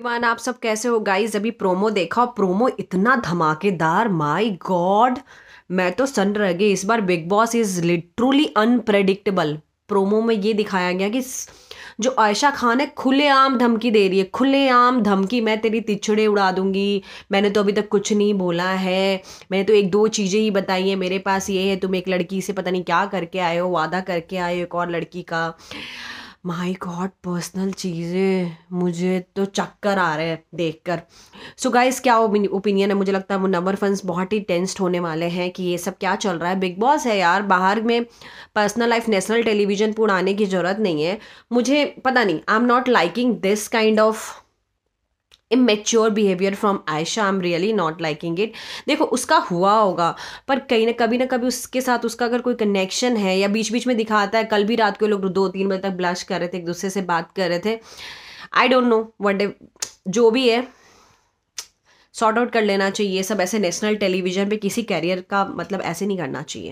one आप सब कैसे हो गाइज अभी प्रोमो देखा प्रोमो इतना धमाकेदार माय गॉड मैं तो सन रह गई इस बार Bigg Boss is literally unpredictable promo में ये दिखाया गया कि जो आयशा खान है खुलेआम धमकी दे रही है खुलेआम धमकी मैं तेरी तिछड़े उड़ा दूंगी मैंने तो अभी तक कुछ नहीं बोला है मैंने तो एक दो चीज़ें ही बताई है मेरे पास ये है तुम एक लड़की से पता नहीं क्या करके आए हो वादा करके आए हो एक और लड़की का माई गॉड पर्सनल चीज़ें मुझे तो चक्कर आ रहे हैं देख कर सो so क्या ओपिनियन है मुझे लगता है वो नंबर फंस बहुत ही टेंस्ड होने वाले हैं कि ये सब क्या चल रहा है बिग बॉस है यार बाहर में पर्सनल लाइफ नेशनल टेलीविजन पूर्ण आने की ज़रूरत नहीं है मुझे पता नहीं I am not liking this kind of immature behaviour from Ayesha I am really not liking it देखो उसका हुआ होगा पर कहीं ना कभी ना कभी उसके साथ उसका अगर कोई कनेक्शन है या बीच बीच में दिखाता है कल भी रात को लोग दो तीन बजे तक ब्लश कर रहे थे एक दूसरे से बात कर रहे थे आई डोंट नो वट जो भी है सॉर्ट आउट कर लेना चाहिए सब ऐसे नेशनल टेलीविजन पे किसी कैरियर का मतलब ऐसे नहीं करना चाहिए